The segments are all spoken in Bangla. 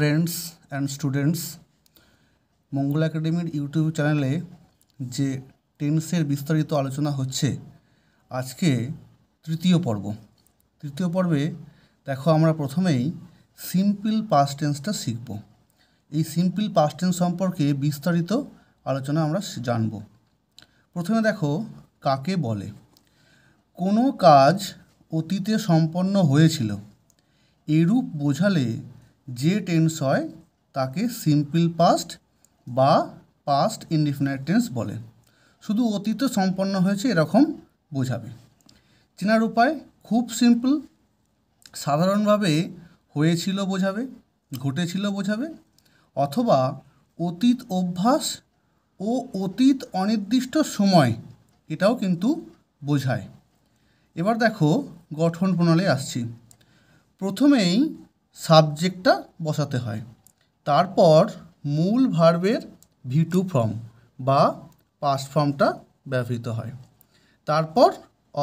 ফ্রেন্ডস অ্যান্ড স্টুডেন্টস মঙ্গল একাডেমির ইউটিউব চ্যানেলে যে টেন্সের বিস্তারিত আলোচনা হচ্ছে আজকে তৃতীয় পর্ব তৃতীয় পর্বে দেখো আমরা প্রথমেই সিম্পল পাস্ট টেন্সটা শিখব এই সিম্পল পাস্ট টেন্স সম্পর্কে বিস্তারিত আলোচনা আমরা জানব প্রথমে দেখো কাকে বলে কোনো কাজ অতীতে সম্পন্ন হয়েছিল এরূপ বোঝালে যে টেন্স হয় তাকে সিম্পল পাস্ট বা পাস্ট ইনডিফিনাইট টেন্স বলে শুধু অতীত সম্পন্ন হয়েছে এরকম বোঝাবে চেনার উপায় খুব সিম্পল সাধারণভাবে হয়েছিল বোঝাবে ঘটেছিল বোঝাবে অথবা অতীত অভ্যাস ও অতীত অনির্দিষ্ট সময় এটাও কিন্তু বোঝায় এবার দেখো গঠন প্রণালী আসছি প্রথমেই সাবজেক্টটা বসাতে হয় তারপর মূল ভার্বের ভিটু ফর্ম বা পাস ফর্মটা ব্যবহৃত হয় তারপর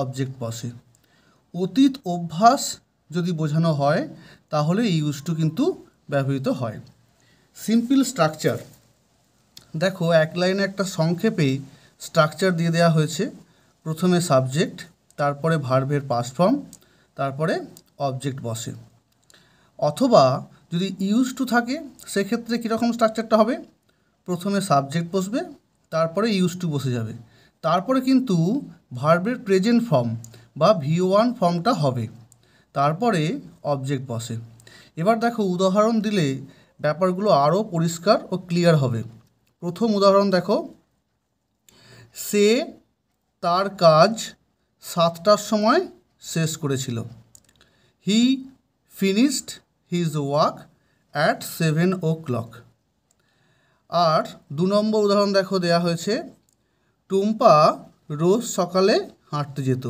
অবজেক্ট বসে অতীত অভ্যাস যদি বোঝানো হয় তাহলে ইউজটু কিন্তু ব্যবহৃত হয় সিম্পল স্ট্রাকচার দেখো এক লাইনে একটা সংক্ষেপেই স্ট্রাকচার দিয়ে দেওয়া হয়েছে প্রথমে সাবজেক্ট তারপরে ভার্ভের পাস ফর্ম তারপরে অবজেক্ট বসে অথবা যদি ইউজ টু থাকে সেক্ষেত্রে কীরকম স্ট্রাকচারটা হবে প্রথমে সাবজেক্ট বসবে তারপরে ইউজ টু বসে যাবে তারপরে কিন্তু ভার্বের প্রেজেন্ট ফর্ম বা ভি ওয়ান ফর্মটা হবে তারপরে অবজেক্ট বসে এবার দেখো উদাহরণ দিলে ব্যাপারগুলো আরও পরিষ্কার ও ক্লিয়ার হবে প্রথম উদাহরণ দেখো সে তার কাজ সাতটার সময় শেষ করেছিল he finished his walk at seven o'clock আর দু নম্বর উদাহরণ দেখো দেয়া হয়েছে টুম্পা রোজ সকালে হাঁটতে যেত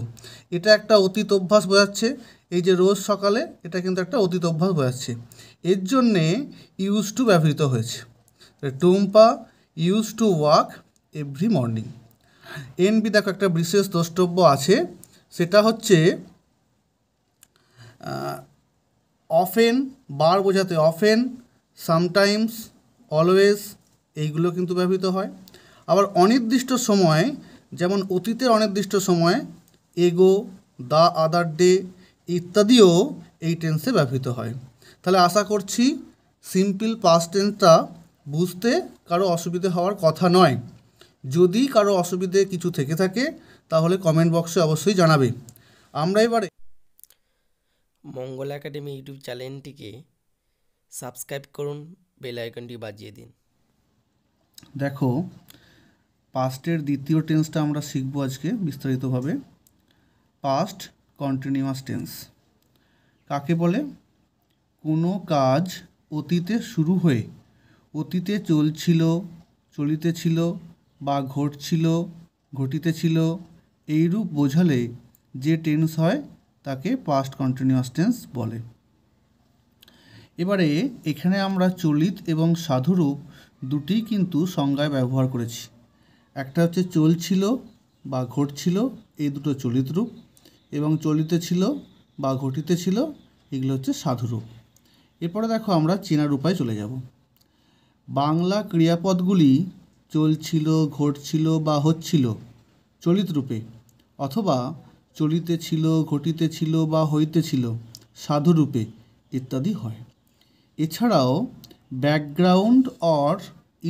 এটা একটা অতীত অভ্যাস বোঝাচ্ছে এই যে রোজ সকালে এটা কিন্তু একটা অতীত অভ্যাস বোঝাচ্ছে এর জন্যে ইউজ টু ব্যবহৃত হয়েছে Tumpa use to walk every morning N B দেখো একটা বিশেষ দ্রষ্টব্য আছে সেটা হচ্ছে অফেন বার বোঝাতে অফেন সামটাইমস অলওয়েজ এইগুলো কিন্তু ব্যবহৃত হয় আবার অনির্দিষ্ট সময়ে যেমন অতীতের অনির্দিষ্ট সময়ে এগো দা আদার ডে ইত্যাদিও এই টেন্সে ব্যবহৃত হয় তাহলে আশা করছি সিম্পল পাস্ট টেন্সটা বুঝতে কারো অসুবিধে হওয়ার কথা নয় যদি কারো অসুবিধে কিছু থেকে থাকে তাহলে কমেন্ট বক্সে অবশ্যই জানাবে আমরা এবারে মঙ্গল একাডেমি ইউটিউব চ্যানেলটিকে সাবস্ক্রাইব করুন বেল আইকনটি বাজিয়ে দিন দেখো পাস্টের দ্বিতীয় টেন্সটা আমরা শিখব আজকে বিস্তারিতভাবে পাস্ট কন্টিনিউয়াস টেন্স কাকে বলে কোনো কাজ অতীতে শুরু হয়ে অতীতে চলছিল চলিতেছিল বা ঘটছিল ঘটিতেছিল এইরূপ বোঝালে যে টেন্স হয় তাকে পাস্ট কন্টিনিউয়াস টেন্স বলে এবারে এখানে আমরা চলিত এবং সাধুরূপ দুটি কিন্তু সংজ্ঞায় ব্যবহার করেছি একটা হচ্ছে চলছিল বা ঘটছিল এই দুটো চলিত রূপ এবং চলিতে ছিল বা ঘটিতে ছিল এগুলো হচ্ছে সাধুরূপ এরপরে দেখো আমরা চেনার উপায় চলে যাব বাংলা ক্রিয়াপদগুলি চলছিল ঘটছিল বা হচ্ছিল চলিত রূপে অথবা চলিতেছিল ঘটিতেছিল বা হইতেছিল সাধুরূপে ইত্যাদি হয় এছাড়াও background or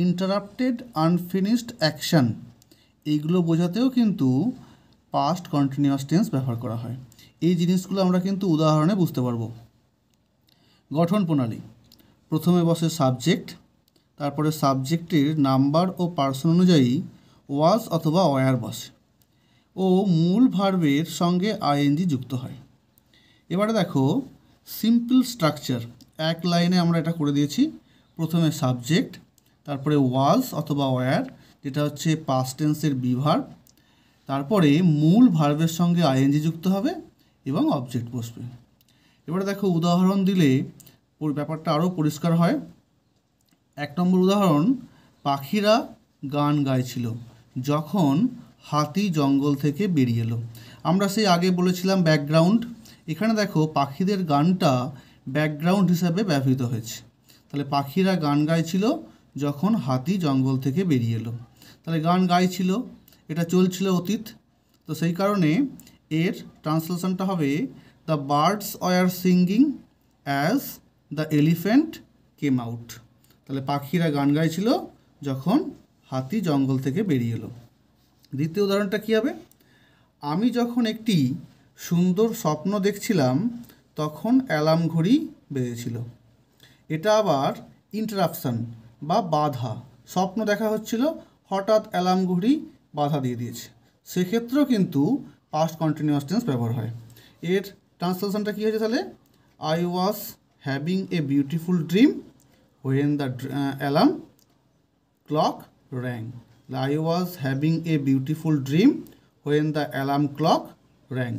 interrupted unfinished action এইগুলো বোঝাতেও কিন্তু পাস্ট কন্টিনিউয়াস টেন্স ব্যবহার করা হয় এই জিনিসগুলো আমরা কিন্তু উদাহরণে বুঝতে পারবো গঠন প্রণালী প্রথমে বসে সাবজেক্ট তারপরে সাবজেক্টের নাম্বার ও পার্সন অনুযায়ী ওয়াজ অথবা ওয়ার বসে ও মূল ভার্বের সঙ্গে আইএনজি যুক্ত হয় এবারে দেখো সিম্পল স্ট্রাকচার এক লাইনে আমরা এটা করে দিয়েছি প্রথমে সাবজেক্ট তারপরে ওয়ালস অথবা ওয়্যার যেটা হচ্ছে পাস্ট টেন্সের বিভার তারপরে মূল ভার্বের সঙ্গে আইএনজি যুক্ত হবে এবং অবজেক্ট বসবে এবারে দেখো উদাহরণ দিলে ব্যাপারটা আরও পরিষ্কার হয় এক নম্বর উদাহরণ পাখিরা গান গাইছিল যখন হাতি জঙ্গল থেকে বেরিয়ে এলো আমরা সেই আগে বলেছিলাম ব্যাকগ্রাউন্ড এখানে দেখো পাখিদের গানটা ব্যাকগ্রাউন্ড হিসাবে ব্যবহৃত হয়েছে তাহলে পাখিরা গান গাইছিল যখন হাতি জঙ্গল থেকে বেরিয়ে এলো তাহলে গান গাইছিল এটা চলছিল অতীত তো সেই কারণে এর ট্রান্সলেশনটা হবে the birds are singing as the elephant came out তাহলে পাখিরা গান গাইছিল যখন হাতি জঙ্গল থেকে বেরিয়ে এলো দ্বিতীয় উদাহরণটা কী হবে আমি যখন একটি সুন্দর স্বপ্ন দেখছিলাম তখন অ্যালার্ম ঘড়ি বেজেছিল এটা আবার ইন্টারাপশান বা বাধা স্বপ্ন দেখা হচ্ছিল হঠাৎ অ্যালার্ম ঘড়ি বাধা দিয়ে দিয়েছে সেক্ষেত্রেও কিন্তু পাস্ট কন্টিনিউয়াস টেন্স ব্যবহার হয় এর ট্রান্সলেশনটা কী হয়েছে তাহলে I was having a beautiful dream when the alarm clock rang I was having a beautiful dream when the alarm clock rang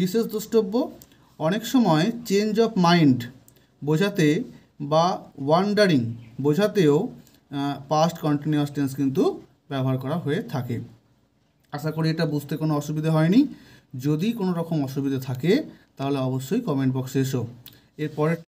বিশেষ দ্রষ্টব্য অনেক সময় চেঞ্জ অফ মাইন্ড বোঝাতে বা ওয়ান্ডারিং বোঝাতেও পাস্ট কন্টিনিউয়াস টেন্স কিন্তু ব্যবহার করা হয়ে থাকে আশা করি এটা বুঝতে কোনো অসুবিধা হয়নি যদি কোনো রকম অসুবিধা থাকে তাহলে অবশ্যই কমেন্ট বক্সে এসো এরপরের